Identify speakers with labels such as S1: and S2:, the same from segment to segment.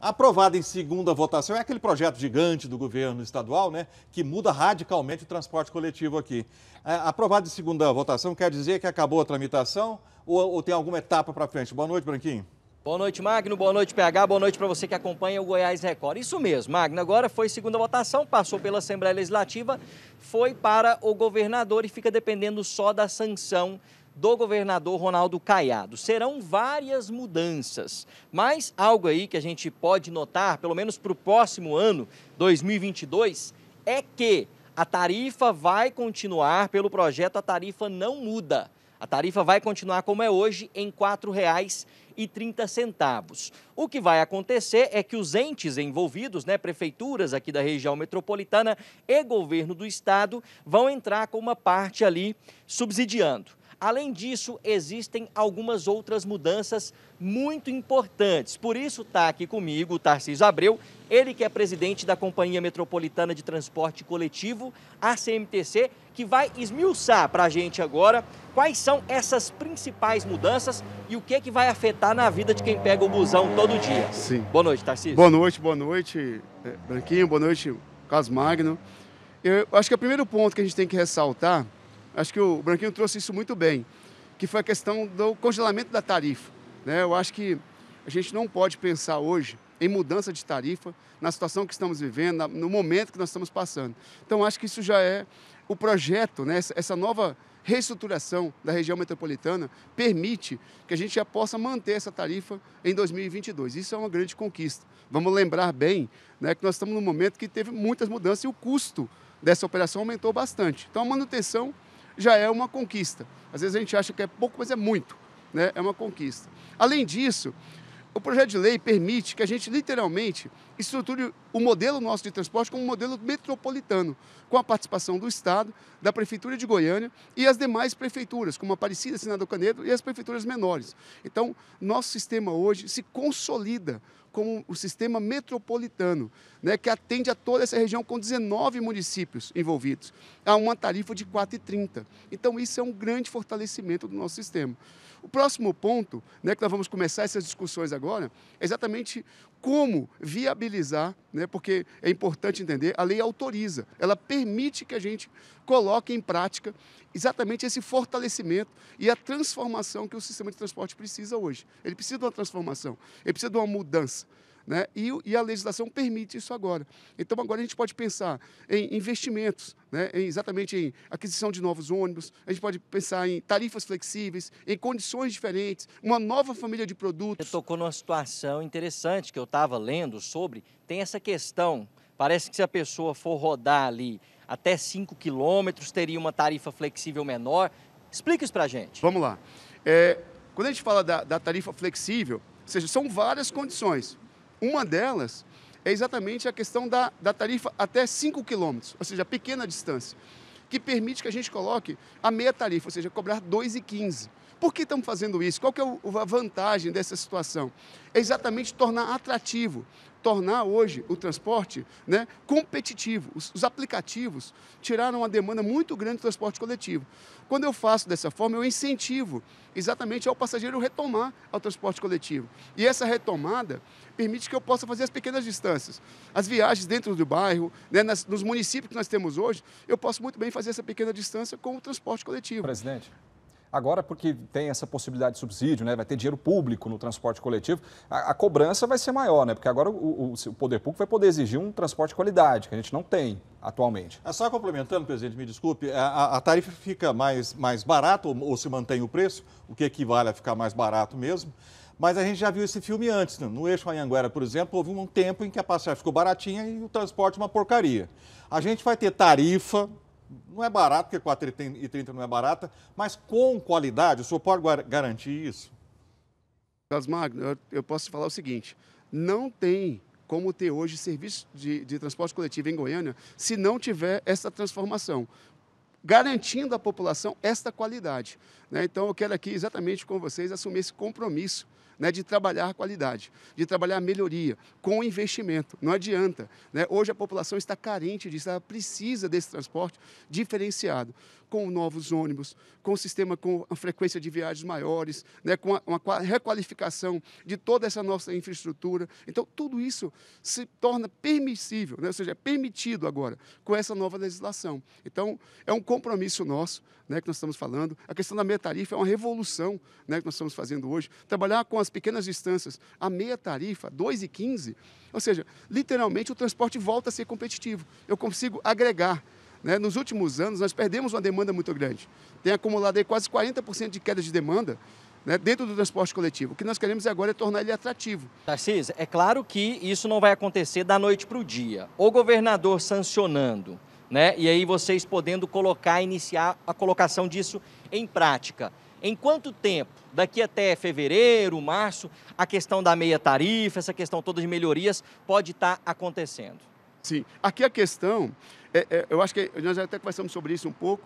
S1: Aprovado em segunda votação é aquele projeto gigante do governo estadual, né, que muda radicalmente o transporte coletivo aqui. É, aprovado em segunda votação quer dizer que acabou a tramitação ou, ou tem alguma etapa para frente? Boa noite, Branquinho. Boa noite, Magno. Boa noite, PH. Boa noite para você que acompanha o Goiás Record. Isso mesmo, Magno. Agora foi segunda votação, passou pela Assembleia Legislativa, foi para o governador e fica dependendo só da sanção do governador Ronaldo Caiado. Serão várias mudanças, mas algo aí que a gente pode notar, pelo menos para o próximo ano, 2022, é que a tarifa vai continuar pelo projeto, a tarifa não muda. A tarifa vai continuar como é hoje, em R$ 4,30. O que vai acontecer é que os entes envolvidos, né, prefeituras aqui da região metropolitana e governo do estado, vão entrar com uma parte ali subsidiando. Além disso, existem algumas outras mudanças muito importantes. Por isso está aqui comigo o Tarcísio Abreu, ele que é presidente da Companhia Metropolitana de Transporte Coletivo, a CMTC, que vai esmiuçar para a gente agora quais são essas principais mudanças e o que que vai afetar na vida de quem pega o busão todo dia. Sim. Boa noite, Tarcísio. Boa
S2: noite, boa noite, é, Branquinho, boa noite, Magno. Eu acho que o primeiro ponto que a gente tem que ressaltar acho que o Branquinho trouxe isso muito bem, que foi a questão do congelamento da tarifa. Né? Eu acho que a gente não pode pensar hoje em mudança de tarifa na situação que estamos vivendo, no momento que nós estamos passando. Então, acho que isso já é o projeto, né? essa nova reestruturação da região metropolitana permite que a gente já possa manter essa tarifa em 2022. Isso é uma grande conquista. Vamos lembrar bem né, que nós estamos num momento que teve muitas mudanças e o custo dessa operação aumentou bastante. Então, a manutenção já é uma conquista. Às vezes a gente acha que é pouco, mas é muito, né? é uma conquista. Além disso, o projeto de lei permite que a gente literalmente estruture o modelo nosso de transporte como um modelo metropolitano, com a participação do Estado, da Prefeitura de Goiânia e as demais prefeituras, como a Aparecida, Senador Canedo e as prefeituras menores. Então, nosso sistema hoje se consolida como o sistema metropolitano, né, que atende a toda essa região com 19 municípios envolvidos, a uma tarifa de 4,30. Então, isso é um grande fortalecimento do nosso sistema. O próximo ponto, né, que nós vamos começar essas discussões agora, é exatamente como viabilizar né, né? porque é importante entender, a lei autoriza, ela permite que a gente coloque em prática exatamente esse fortalecimento e a transformação que o sistema de transporte precisa hoje. Ele precisa de uma transformação, ele precisa de uma mudança. Né? E, e, a legislação permite isso agora. Então, agora a gente pode pensar em investimentos, né? em, exatamente em aquisição de novos ônibus, a gente pode pensar em tarifas flexíveis, em condições diferentes, uma nova família de produtos. Você tocou numa situação interessante que eu estava
S1: lendo sobre, tem essa questão, parece que se a pessoa for rodar ali até 5 quilômetros, teria uma tarifa flexível menor. Explica isso para a gente. Vamos lá.
S2: É, quando a gente fala da, da tarifa flexível, ou seja, são várias condições uma delas é exatamente a questão da, da tarifa até 5 quilômetros, ou seja, pequena distância, que permite que a gente coloque a meia tarifa, ou seja, cobrar 2,15. Por que estamos fazendo isso? Qual que é a vantagem dessa situação? É exatamente tornar atrativo tornar hoje o transporte né, competitivo. Os, os, aplicativos tiraram uma demanda muito grande do transporte coletivo. Quando eu faço dessa forma, eu incentivo exatamente ao passageiro retomar ao transporte coletivo. E essa retomada permite que eu possa fazer as pequenas distâncias. As viagens dentro do bairro, né, nas, nos municípios que nós temos hoje, eu posso muito bem fazer essa pequena distância com o transporte coletivo. Presidente. Agora, porque tem
S1: essa possibilidade de subsídio, né? vai ter dinheiro público no transporte coletivo, a, a cobrança vai ser maior, né? porque agora o, o, o, poder público vai poder exigir um transporte de qualidade, que a gente não tem atualmente. É só complementando, presidente, me desculpe, é, a, a tarifa fica mais, mais barata ou, ou, se mantém o preço, o que equivale a ficar mais barato mesmo. Mas a gente já viu esse filme antes. Né? No eixo Anhanguera, por exemplo, houve um tempo em que a passagem ficou baratinha e o transporte uma porcaria. A gente vai ter tarifa não é barato, porque 4,30 não é barata, mas com qualidade, o senhor pode
S2: garantir isso? Casmagno, eu, eu posso falar o seguinte: não tem como ter hoje serviço de, de transporte coletivo em Goiânia se não tiver essa transformação garantindo à população esta qualidade. Né? Então, eu quero aqui exatamente com vocês assumir esse compromisso né, de trabalhar a qualidade, de trabalhar a melhoria, com investimento. Não adianta. Né? Hoje a população está carente disso, ela precisa desse transporte diferenciado, com novos ônibus, com o sistema com a frequência de viagens maiores, né, com uma requalificação de toda essa nossa infraestrutura. Então, tudo isso se torna permissível, né? ou seja, é permitido agora com essa nova legislação. Então, é um compromisso nosso né, que nós estamos falando. A questão da meia tarifa é uma revolução né, que nós estamos fazendo hoje. Trabalhar com as nas pequenas distâncias, a meia tarifa, 2,15. Ou seja, literalmente o transporte volta a ser competitivo. Eu consigo agregar. Né? Nos últimos anos, nós perdemos uma demanda muito grande. Tem acumulado aí quase 40% de queda de demanda né, dentro do transporte coletivo. O que nós queremos é agora é tornar ele atrativo. Tarcísio, é claro que
S1: isso não vai acontecer da noite para o dia. O governador sancionando, né, e aí vocês podendo colocar, iniciar a colocação disso em prática em quanto tempo, daqui até fevereiro, março, a questão da meia tarifa, essa questão toda de
S2: melhorias pode estar tá acontecendo? Sim, aqui a questão, é, é, eu acho que nós até conversamos sobre isso um pouco,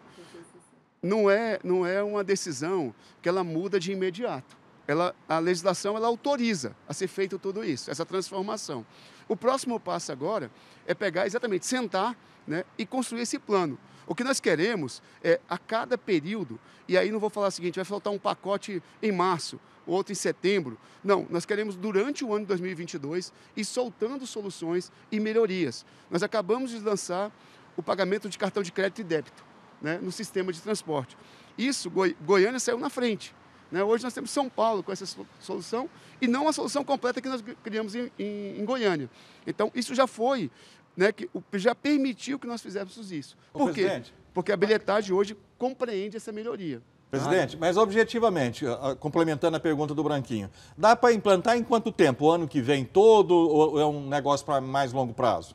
S2: não é, não é uma decisão que ela muda de imediato. Ela, a legislação ela autoriza a ser feito tudo isso, essa transformação. O próximo passo agora é pegar exatamente, sentar né, e construir esse plano. O que nós queremos é, a cada período, e aí não vou falar o seguinte, vai faltar um pacote em março, outro em setembro. Não, nós queremos durante o ano de 2022 ir soltando soluções e melhorias. Nós acabamos de lançar o pagamento de cartão de crédito e débito né, no sistema de transporte. Isso, Goi Goiânia saiu na frente. Né? Hoje nós temos São Paulo com essa solução e não a solução completa que nós criamos em, em, em Goiânia. Então, isso já foi né, que já permitiu que nós fizéssemos isso. Por presidente. quê? Porque a bilhetagem hoje compreende essa melhoria. Presidente, mas objetivamente,
S1: complementando a pergunta do Branquinho, dá para implantar em quanto tempo? O ano que vem todo ou
S2: é um negócio para mais longo prazo?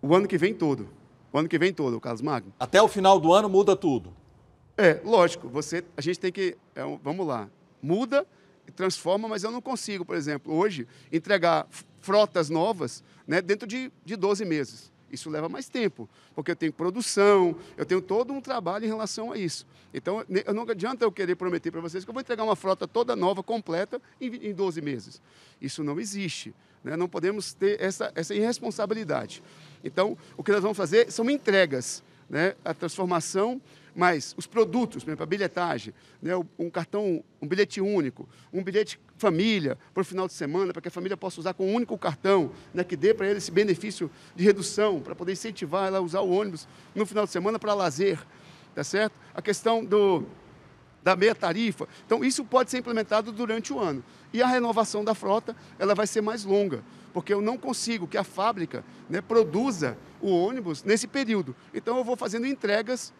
S2: O ano que vem todo. O ano que vem todo, Carlos Magno. Até o final do ano muda tudo? É, lógico. Você, a gente tem que, é, vamos lá, muda e transforma, mas eu não consigo, por exemplo, hoje entregar frotas novas né, dentro de, de 12 meses. Isso leva mais tempo, porque eu tenho produção, eu tenho todo um trabalho em relação a isso. Então, eu não adianta eu querer prometer para vocês que eu vou entregar uma frota toda nova, completa, em, em 12 meses. Isso não existe. Né? Não podemos ter essa, essa irresponsabilidade. Então, o que nós vamos fazer são entregas. Né? A transformação mas os produtos, por a bilhetagem, né, um cartão, um bilhete único, um bilhete família, para o final de semana, para que a família possa usar com um único cartão, né, que dê para ele esse benefício de redução, para poder incentivar ela a usar o ônibus no final de semana para lazer, tá certo? A questão do, da meia tarifa. Então, isso pode ser implementado durante o ano. E a renovação da frota, ela vai ser mais longa, porque eu não consigo que a fábrica né, produza o ônibus nesse período. Então, eu vou fazendo entregas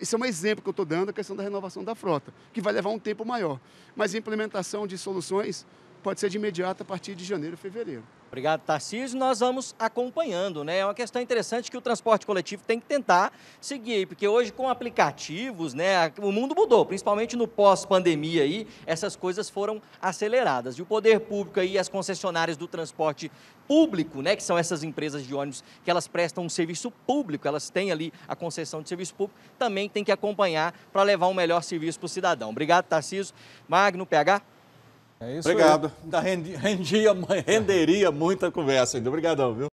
S2: isso é um exemplo que eu estou dando, a questão da renovação da frota, que vai levar um tempo maior. Mas a implementação de soluções pode ser de imediato a partir de janeiro, fevereiro.
S1: Obrigado, Tarcísio. Nós vamos acompanhando, né? É uma questão interessante que o transporte coletivo tem que tentar seguir, porque hoje com aplicativos, né, o mundo mudou, principalmente no pós-pandemia aí, essas coisas foram aceleradas. E o poder público aí, as concessionárias do transporte público, né, que são essas empresas de ônibus que elas prestam um serviço público, elas têm ali a concessão de serviço público, também tem que acompanhar para levar um melhor serviço para o cidadão. Obrigado, Tarcísio. Magno, PH. É isso Obrigado. Aí. Ainda rendi, rendia, renderia muita conversa ainda. Obrigadão, viu?